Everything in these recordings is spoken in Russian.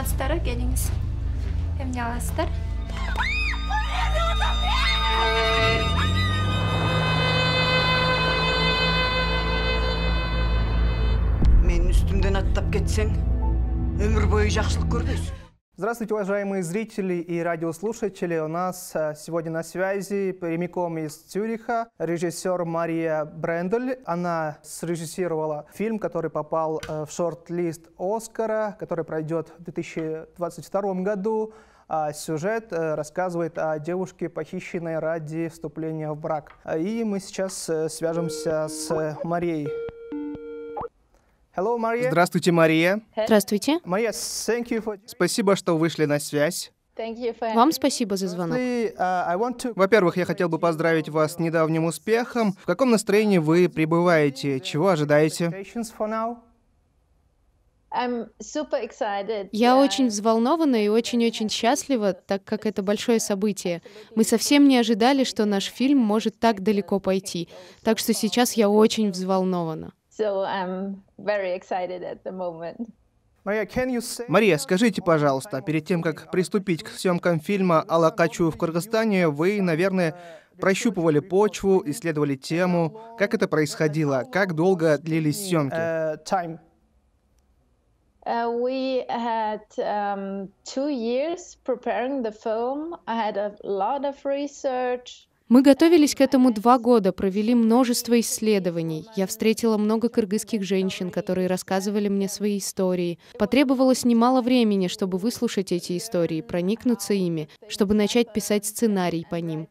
жақтастары келіңіз эмне менің үстімден аттап кетсең өмір бойы жақсылық көрмейсің Здравствуйте, уважаемые зрители и радиослушатели. У нас э, сегодня на связи прямиком из Цюриха режиссер Мария Брендель. Она срежиссировала фильм, который попал э, в шорт-лист Оскара, который пройдет в 2022 году. А сюжет э, рассказывает о девушке, похищенной ради вступления в брак. И мы сейчас свяжемся с Марией. Hello, Maria. Здравствуйте, Мария. Здравствуйте. Мария, for... Спасибо, что вышли на связь. Вам спасибо за звонок. Uh, Во-первых, я хотел бы поздравить вас с недавним успехом. В каком настроении вы пребываете? Чего ожидаете? Я очень взволнована и очень-очень счастлива, так как это большое событие. Мы совсем не ожидали, что наш фильм может так далеко пойти. Так что сейчас я очень взволнована. So I'm very excited at the moment. Мария, скажите, пожалуйста, перед тем, как приступить к съемкам фильма о Лакачу в Кыргызстане, вы, наверное, прощупывали почву, исследовали тему. Как это происходило? Как долго длились съемки? we мы готовились к этому два года, провели множество исследований. Я встретила много кыргызских женщин, которые рассказывали мне свои истории. Потребовалось немало времени, чтобы выслушать эти истории, проникнуться ими, чтобы начать писать сценарий по ним.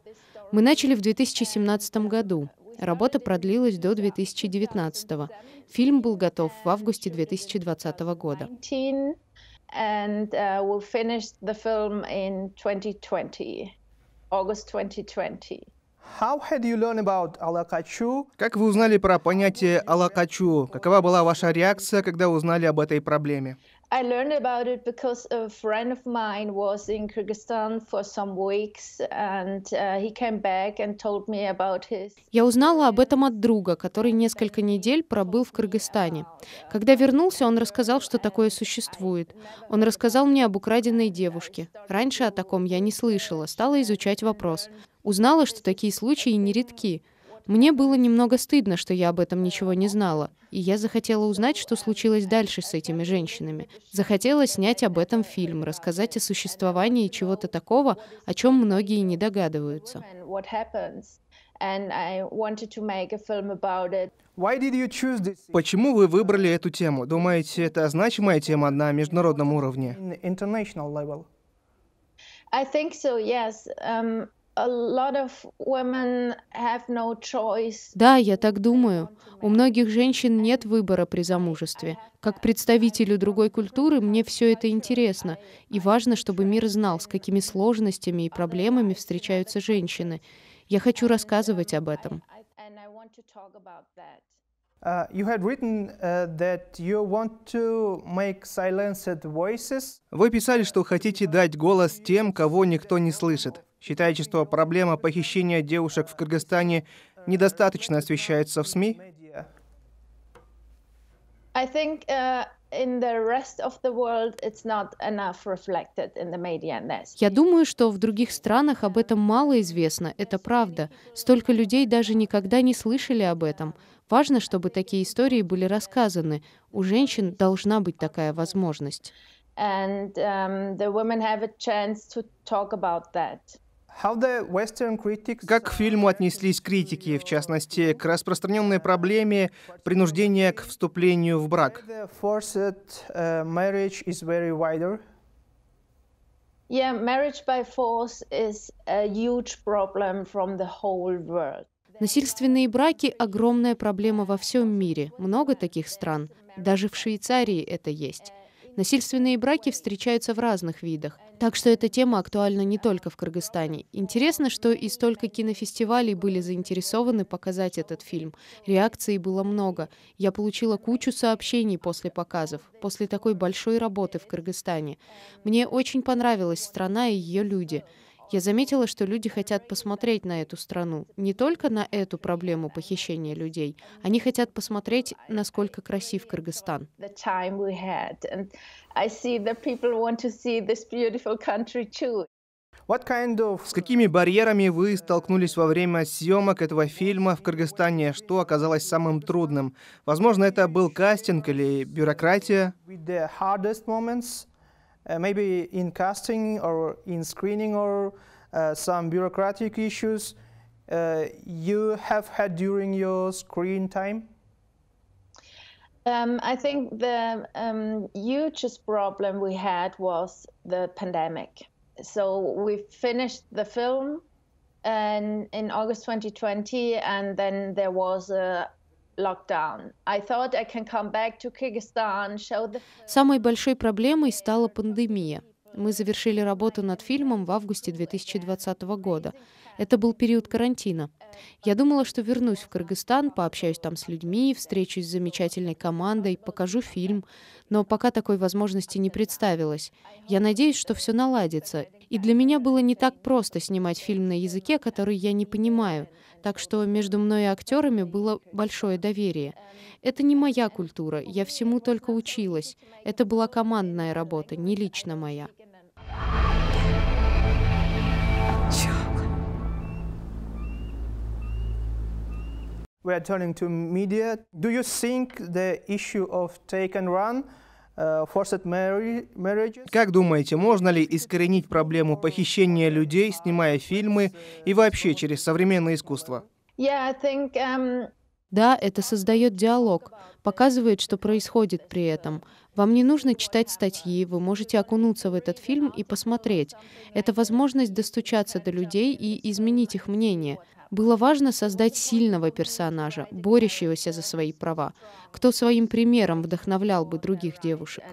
Мы начали в 2017 году. Работа продлилась до 2019. Фильм был готов в августе 2020 года. Uh, August 2020. Как вы узнали про понятие «алакачу»? Какова была ваша реакция, когда узнали об этой проблеме? I learned about it because a friend of mine was in Kyrgyzstan for some weeks, and uh, he came back and told me about his. Я узнала об этом от друга, который несколько недель пробыл в Кыргызстане. Когда вернулся, он рассказал, что такое существует. Он рассказал мне об украденной девушке. Раньше о таком я не слышала, стала изучать вопрос. Узнала, что такие случаи нередки. редки. Мне было немного стыдно, что я об этом ничего не знала, и я захотела узнать, что случилось дальше с этими женщинами. Захотела снять об этом фильм, рассказать о существовании чего-то такого, о чем многие не догадываются. Почему вы выбрали эту тему? Думаете, это значимая тема на международном уровне? Да, я так думаю. У многих женщин нет выбора при замужестве. Как представителю другой культуры мне все это интересно, и важно, чтобы мир знал, с какими сложностями и проблемами встречаются женщины. Я хочу рассказывать об этом. Вы писали, что хотите дать голос тем, кого никто не слышит. Считаете, что проблема похищения девушек в Кыргызстане недостаточно освещается в СМИ? Я думаю, что в других странах об этом мало известно. Это правда. Столько людей даже никогда не слышали об этом. Важно, чтобы такие истории были рассказаны. У женщин должна быть такая возможность. Um, как к фильму отнеслись критики, в частности, к распространенной проблеме принуждения к вступлению в брак? Uh, yeah, marriage by force is a huge problem from the whole world. Насильственные браки – огромная проблема во всем мире. Много таких стран. Даже в Швейцарии это есть. Насильственные браки встречаются в разных видах. Так что эта тема актуальна не только в Кыргызстане. Интересно, что и столько кинофестивалей были заинтересованы показать этот фильм. Реакций было много. Я получила кучу сообщений после показов, после такой большой работы в Кыргызстане. Мне очень понравилась страна и ее люди. Я заметила, что люди хотят посмотреть на эту страну, не только на эту проблему похищения людей, они хотят посмотреть, насколько красив Кыргызстан. С какими барьерами вы столкнулись во время съемок этого фильма в Кыргызстане? Что оказалось самым трудным? Возможно, это был кастинг или бюрократия? Uh, maybe in casting or in screening or uh, some bureaucratic issues uh, you have had during your screen time? Um, I think the um, hugest problem we had was the pandemic. So we finished the film and in August 2020, and then there was a Самой большой проблемой стала пандемия. Мы завершили работу над фильмом в августе 2020 года. Это был период карантина. Я думала, что вернусь в Кыргызстан, пообщаюсь там с людьми, встречусь с замечательной командой, покажу фильм, но пока такой возможности не представилось. Я надеюсь, что все наладится, и для меня было не так просто снимать фильм на языке, который я не понимаю, так что между мной и актерами было большое доверие. Это не моя культура, я всему только училась. Это была командная работа, не лично моя. We are turning to media. Do you think the issue of take and run Э, как думаете, можно ли искоренить проблему похищения людей, снимая фильмы и вообще через современное искусство? Да, это создает диалог, показывает, что происходит при этом. Вам не нужно читать статьи, вы можете окунуться в этот фильм и посмотреть. Это возможность достучаться до людей и изменить их мнение. Было важно создать сильного персонажа, борющегося за свои права, кто своим примером вдохновлял бы других девушек.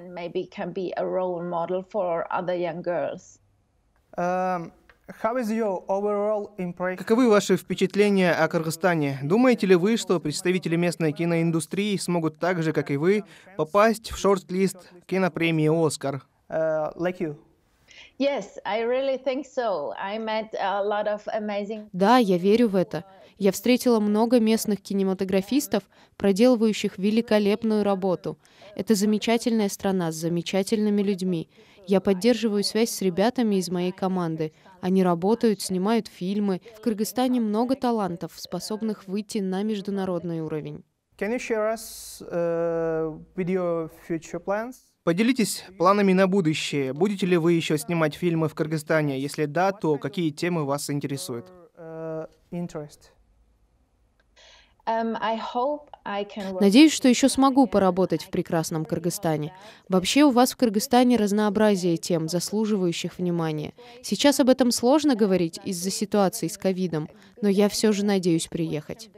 Каковы ваши впечатления о Кыргызстане? Думаете ли вы, что представители местной киноиндустрии смогут так же, как и вы, попасть в шорт-лист кинопремии «Оскар»? Да, я верю в это. Я встретила много местных кинематографистов, проделывающих великолепную работу. Это замечательная страна с замечательными людьми. Я поддерживаю связь с ребятами из моей команды. Они работают, снимают фильмы. В Кыргызстане много талантов, способных выйти на международный уровень. Uh, Поделитесь планами на будущее. Будете ли вы еще снимать фильмы в Кыргызстане? Если да, то какие темы вас интересуют? Uh, interest. Эм, надеюсь, что еще смогу поработать в прекрасном Кыргызстане. Вообще у вас в Кыргызстане разнообразие тем, заслуживающих внимания. Сейчас об этом сложно говорить из-за ситуации с ковидом, но я все же надеюсь приехать.